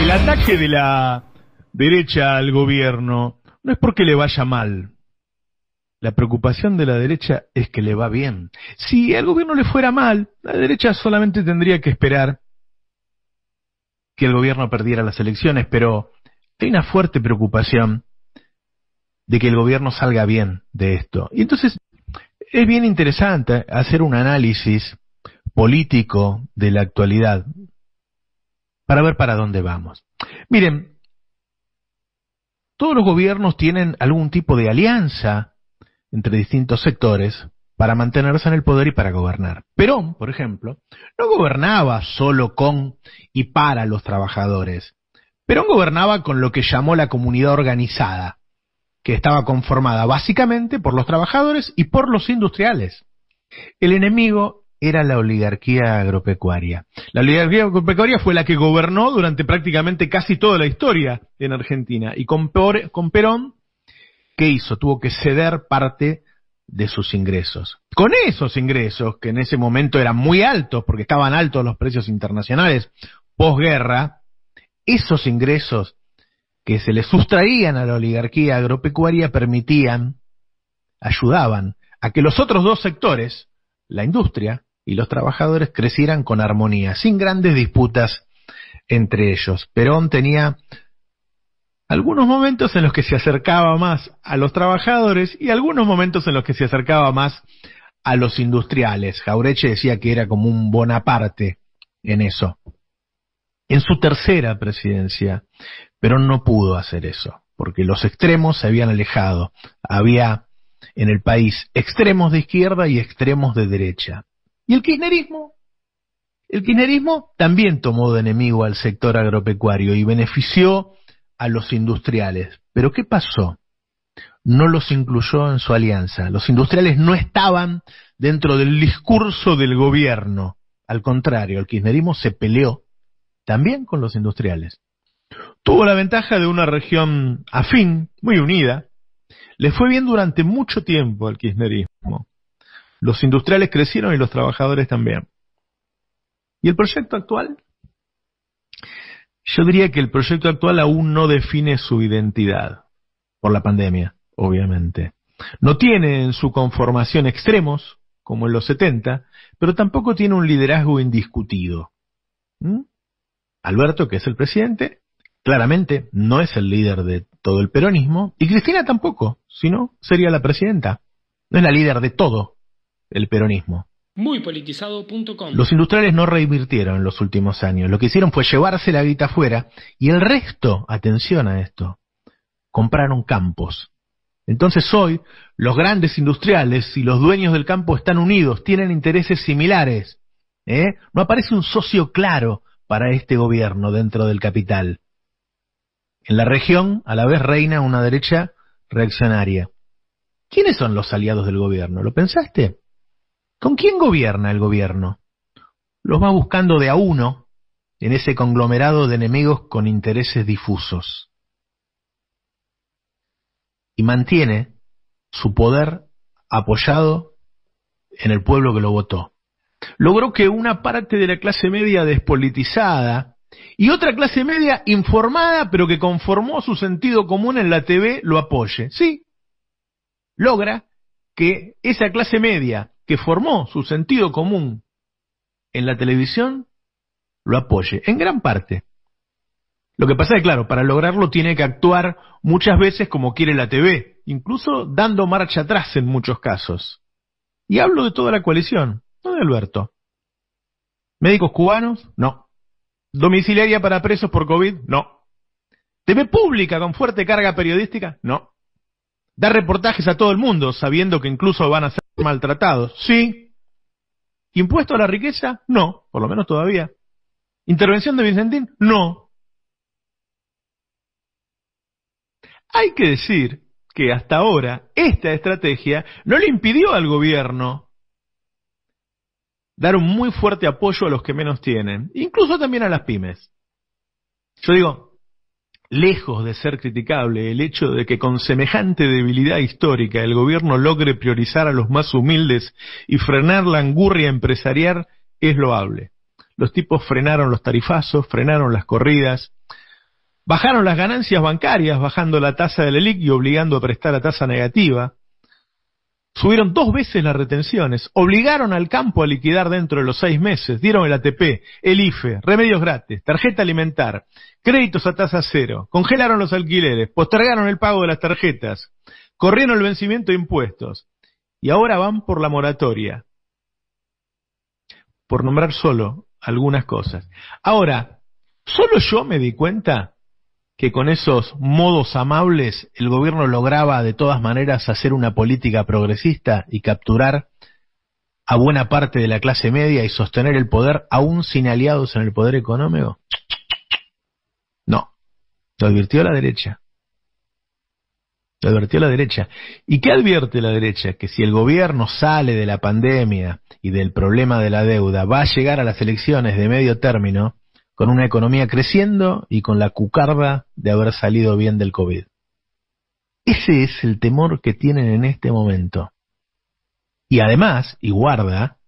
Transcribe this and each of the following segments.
El ataque de la derecha al gobierno no es porque le vaya mal. La preocupación de la derecha es que le va bien. Si al gobierno le fuera mal, la derecha solamente tendría que esperar que el gobierno perdiera las elecciones, pero hay una fuerte preocupación de que el gobierno salga bien de esto. Y entonces es bien interesante hacer un análisis político de la actualidad para ver para dónde vamos. Miren, todos los gobiernos tienen algún tipo de alianza entre distintos sectores para mantenerse en el poder y para gobernar. Perón, por ejemplo, no gobernaba solo con y para los trabajadores. Perón gobernaba con lo que llamó la comunidad organizada, que estaba conformada básicamente por los trabajadores y por los industriales. El enemigo era la oligarquía agropecuaria. La oligarquía agropecuaria fue la que gobernó durante prácticamente casi toda la historia en Argentina. Y con, Perón, ¿qué hizo? Tuvo que ceder parte de sus ingresos. Con esos ingresos, que en ese momento eran muy altos, porque estaban altos los precios internacionales, posguerra, esos ingresos que se le sustraían a la oligarquía agropecuaria permitían, ayudaban a que los otros dos sectores, la industria y los trabajadores crecieran con armonía, sin grandes disputas entre ellos. Perón tenía algunos momentos en los que se acercaba más a los trabajadores y algunos momentos en los que se acercaba más a los industriales. Jaureche decía que era como un Bonaparte en eso. En su tercera presidencia, Perón no pudo hacer eso, porque los extremos se habían alejado. Había en el país extremos de izquierda y extremos de derecha. ¿Y el kirchnerismo? El kirchnerismo también tomó de enemigo al sector agropecuario y benefició a los industriales. ¿Pero qué pasó? No los incluyó en su alianza. Los industriales no estaban dentro del discurso del gobierno. Al contrario, el kirchnerismo se peleó también con los industriales. Tuvo la ventaja de una región afín, muy unida. Le fue bien durante mucho tiempo al kirchnerismo. Los industriales crecieron y los trabajadores también. ¿Y el proyecto actual? Yo diría que el proyecto actual aún no define su identidad, por la pandemia, obviamente. No tiene en su conformación extremos, como en los 70, pero tampoco tiene un liderazgo indiscutido. ¿Mm? Alberto, que es el presidente, claramente no es el líder de todo el peronismo, y Cristina tampoco, si no, sería la presidenta. No es la líder de todo el peronismo. Muypolitizado.com Los industriales no reinvirtieron en los últimos años. Lo que hicieron fue llevarse la guita afuera y el resto, atención a esto, compraron campos. Entonces hoy los grandes industriales y los dueños del campo están unidos, tienen intereses similares. ¿eh? No aparece un socio claro para este gobierno dentro del capital. En la región a la vez reina una derecha reaccionaria. ¿Quiénes son los aliados del gobierno? ¿Lo pensaste? ¿Con quién gobierna el gobierno? Los va buscando de a uno en ese conglomerado de enemigos con intereses difusos. Y mantiene su poder apoyado en el pueblo que lo votó. Logró que una parte de la clase media despolitizada y otra clase media informada pero que conformó su sentido común en la TV lo apoye. Sí, logra que esa clase media que formó su sentido común en la televisión lo apoye, en gran parte. Lo que pasa es claro, para lograrlo tiene que actuar muchas veces como quiere la TV, incluso dando marcha atrás en muchos casos. Y hablo de toda la coalición, no de Alberto. ¿Médicos cubanos? No. ¿Domiciliaria para presos por COVID? No. ¿TV pública con fuerte carga periodística? No dar reportajes a todo el mundo, sabiendo que incluso van a ser maltratados. Sí. ¿Impuesto a la riqueza? No, por lo menos todavía. ¿Intervención de Vicentín? No. Hay que decir que hasta ahora esta estrategia no le impidió al gobierno dar un muy fuerte apoyo a los que menos tienen, incluso también a las pymes. Yo digo, lejos de ser criticable el hecho de que con semejante debilidad histórica el gobierno logre priorizar a los más humildes y frenar la angurria empresarial es loable. Los tipos frenaron los tarifazos, frenaron las corridas, bajaron las ganancias bancarias, bajando la tasa del ELIC y obligando a prestar a tasa negativa, subieron dos veces las retenciones, obligaron al campo a liquidar dentro de los seis meses, dieron el ATP, el IFE, remedios gratis, tarjeta alimentar, créditos a tasa cero, congelaron los alquileres, postergaron el pago de las tarjetas, corrieron el vencimiento de impuestos y ahora van por la moratoria, por nombrar solo algunas cosas. Ahora, ¿solo yo me di cuenta que con esos modos amables el gobierno lograba de todas maneras hacer una política progresista y capturar a buena parte de la clase media y sostener el poder aún sin aliados en el poder económico? No, lo advirtió la derecha. Lo advirtió la derecha. ¿Y qué advierte la derecha? Que si el gobierno sale de la pandemia y del problema de la deuda, va a llegar a las elecciones de medio término con una economía creciendo y con la cucarda de haber salido bien del COVID. Ese es el temor que tienen en este momento. Y además, y guarda,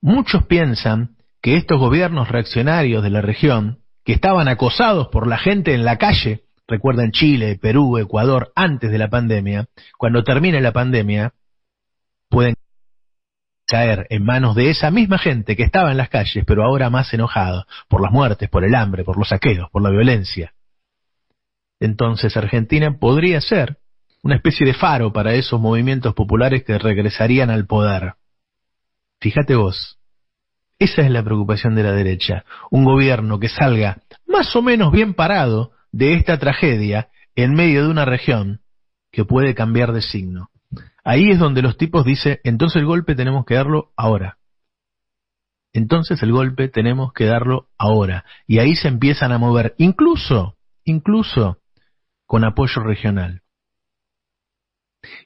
muchos piensan que estos gobiernos reaccionarios de la región, que estaban acosados por la gente en la calle, recuerden Chile, Perú, Ecuador, antes de la pandemia, cuando termine la pandemia, pueden caer en manos de esa misma gente que estaba en las calles, pero ahora más enojada por las muertes, por el hambre, por los saqueos, por la violencia. Entonces Argentina podría ser una especie de faro para esos movimientos populares que regresarían al poder. Fíjate vos, esa es la preocupación de la derecha, un gobierno que salga más o menos bien parado de esta tragedia en medio de una región que puede cambiar de signo. Ahí es donde los tipos dicen, entonces el golpe tenemos que darlo ahora. Entonces el golpe tenemos que darlo ahora. Y ahí se empiezan a mover, incluso, incluso con apoyo regional.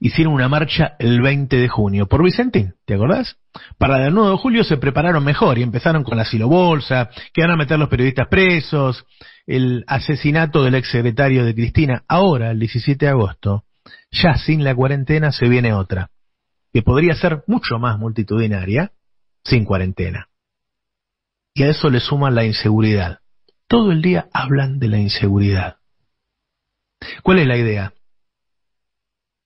Hicieron una marcha el 20 de junio por Vicentín, ¿te acordás? Para el 9 de julio se prepararon mejor y empezaron con la silobolsa, que van a meter los periodistas presos, el asesinato del exsecretario de Cristina. Ahora, el 17 de agosto, ya sin la cuarentena se viene otra, que podría ser mucho más multitudinaria sin cuarentena. Y a eso le suman la inseguridad. Todo el día hablan de la inseguridad. ¿Cuál es la idea?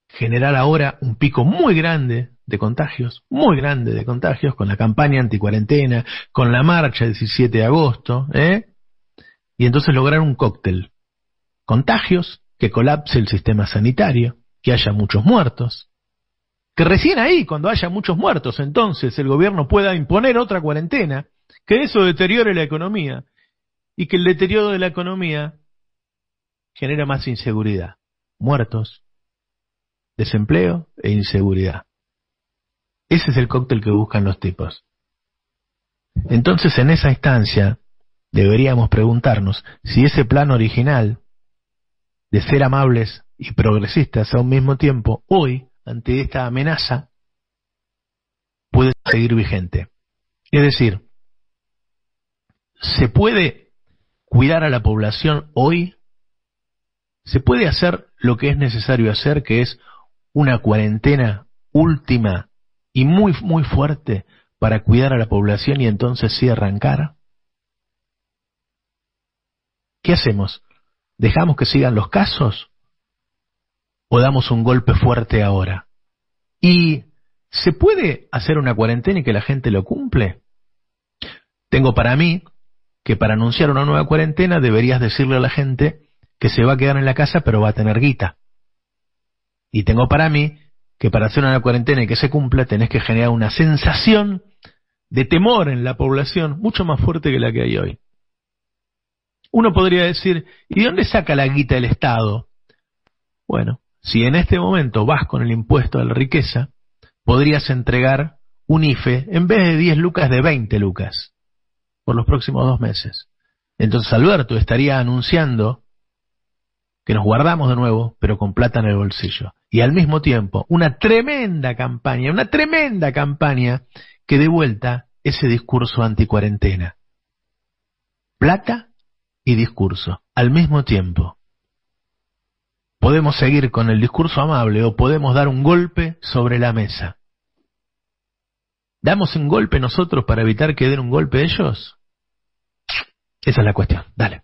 Generar ahora un pico muy grande de contagios, muy grande de contagios, con la campaña anticuarentena, con la marcha del 17 de agosto, ¿eh? y entonces lograr un cóctel. Contagios, que colapse el sistema sanitario, que haya muchos muertos. Que recién ahí, cuando haya muchos muertos, entonces el gobierno pueda imponer otra cuarentena, que eso deteriore la economía y que el deterioro de la economía genera más inseguridad, muertos, desempleo e inseguridad. Ese es el cóctel que buscan los tipos. Entonces, en esa instancia, deberíamos preguntarnos si ese plan original de ser amables y progresistas a un mismo tiempo, hoy, ante esta amenaza, puede seguir vigente. Es decir, ¿se puede cuidar a la población hoy? ¿Se puede hacer lo que es necesario hacer, que es una cuarentena última y muy, muy fuerte para cuidar a la población y entonces sí arrancar? ¿Qué hacemos? ¿Dejamos que sigan los casos? damos un golpe fuerte ahora. ¿Y se puede hacer una cuarentena y que la gente lo cumple? Tengo para mí que para anunciar una nueva cuarentena deberías decirle a la gente que se va a quedar en la casa pero va a tener guita. Y tengo para mí que para hacer una cuarentena y que se cumpla tenés que generar una sensación de temor en la población mucho más fuerte que la que hay hoy. Uno podría decir, ¿y de dónde saca la guita el Estado? Bueno, si en este momento vas con el impuesto a la riqueza, podrías entregar un IFE en vez de 10 lucas de 20 lucas por los próximos dos meses. Entonces Alberto estaría anunciando que nos guardamos de nuevo, pero con plata en el bolsillo. Y al mismo tiempo, una tremenda campaña, una tremenda campaña que devuelta ese discurso anticuarentena. Plata y discurso, al mismo tiempo. Podemos seguir con el discurso amable o podemos dar un golpe sobre la mesa. ¿Damos un golpe nosotros para evitar que den un golpe ellos? Esa es la cuestión. Dale.